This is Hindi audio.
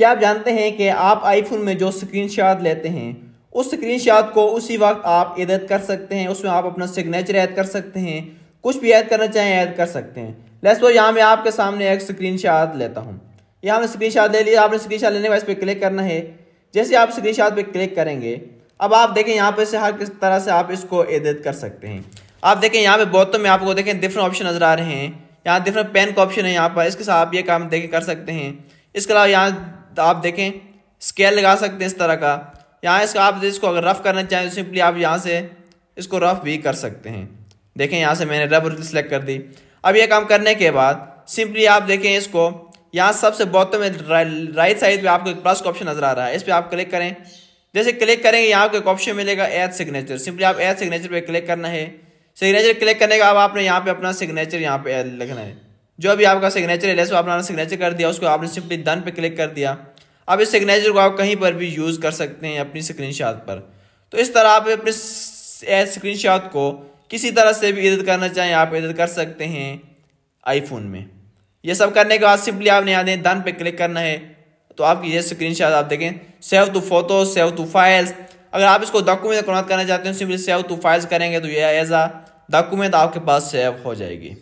क्या आप जानते हैं कि आप आईफोन में जो स्क्रीनशॉट लेते हैं उस स्क्रीनशॉट को उसी वक्त आप एडिट कर सकते हैं उसमें आप अपना सिग्नेचर ऐड कर सकते हैं कुछ भी ऐड करना चाहें ऐड कर सकते हैं लेस वो यहाँ मैं आपके सामने एक स्क्रीन लेता हूँ यहाँ स्क्रीन शॉट ले लिया आपने स्क्रीन लेने के बाद इस पर क्लिक करना है जैसे आप स्क्रीनशॉट पर क्लिक करेंगे अब आप देखें यहाँ पर से हर किस तरह से आप इसको एडिट कर सकते हैं आप देखें यहाँ पे बहुत तो में आपको देखें डिफरेंट ऑप्शन नज़र आ रहे हैं यहाँ डिफरेंट पेन का ऑप्शन है यहाँ पर इसके साथ आप ये काम देखें कर सकते हैं इसके अलावा यहाँ आप देखें स्केल लगा सकते हैं इस तरह का यहाँ इसका आप इसको अगर रफ़ करना चाहें तो सिंपली आप यहाँ से इसको रफ़ भी कर सकते हैं देखें यहाँ से मैंने रबर सेलेक्ट कर दी अब यह काम करने के बाद सिंपली आप देखें इसको यहाँ सबसे बहुत में राइट साइड पे आपको एक प्लस का ऑप्शन नज़र आ रहा है इस पर आप क्लिक करें जैसे क्लिक करेंगे यहाँ आपको एक ऑप्शन मिलेगा एड सिग्नेचर सिंपली आप एड सिग्नेचर पे क्लिक करना है सिग्नेचर क्लिक करने के बाद आपने यहाँ पे अपना सिग्नेचर यहाँ पे लिखना है जो भी आपका सिग्नेचर है एस आपने सिग्नेचर कर दिया उसको आपने सिंपली डन पे क्लिक कर दिया अब इस सिग्नेचर को आप कहीं पर भी यूज़ कर सकते हैं अपनी स्क्रीन पर तो इस तरह आप अपने शॉट को किसी तरह से भी एडिट करना चाहें आप एडिट कर सकते हैं आईफोन में ये सब करने के बाद सिंपली आपने यहाँ दें डन पे क्लिक करना है तो आपकी ये स्क्रीन आप देखें save to photo save to files अगर आप इसको डॉक्यूमेंट कन्वर्ट करना चाहते हैं सिंपली सेव टू फाइल्स करेंगे तो ये एज आ डॉक्यूमेंट आपके पास सेव हो जाएगी